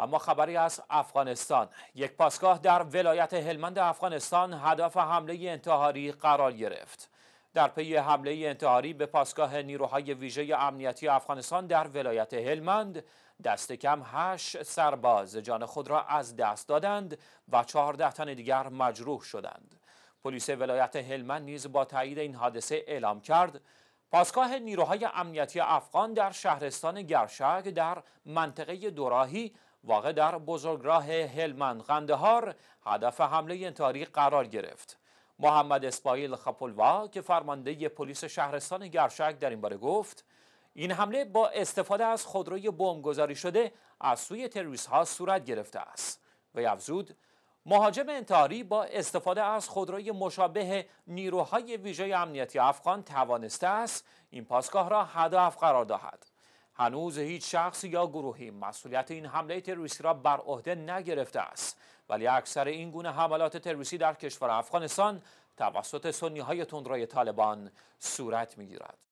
اما خبری از افغانستان یک پاسگاه در ولایت هلمند افغانستان هدف حمله انتحاری قرار گرفت در پی حمله انتحاری به پاسگاه نیروهای ویژه امنیتی افغانستان در ولایت هلمند دست کم هشت سرباز جان خود را از دست دادند و چهارده تن دیگر مجروح شدند پلیس ولایت هلمند نیز با تایید این حادثه اعلام کرد پاسگاه نیروهای امنیتی افغان در شهرستان گرشک در منطقه دوراهی واقع در بزرگراه هلمند قندهار هدف حمله انتحاری قرار گرفت محمد اسماعیل خپلوا که فرمانده پلیس شهرستان گرشک در این باره گفت این حمله با استفاده از خودروی بمبگذاری شده از سوی تروریست ها صورت گرفته است و افزود مهاجم انتحاری با استفاده از خودروی مشابه نیروهای ویژه امنیتی افغان توانسته است این پاسگاه را هدف قرار دهد هنوز هیچ شخص یا گروهی مسئولیت این حمله تروریستی را بر عهده نگرفته است ولی اکثر این گونه حملات تروریستی در کشور افغانستان توسط سنی های تندروی طالبان صورت میگیرد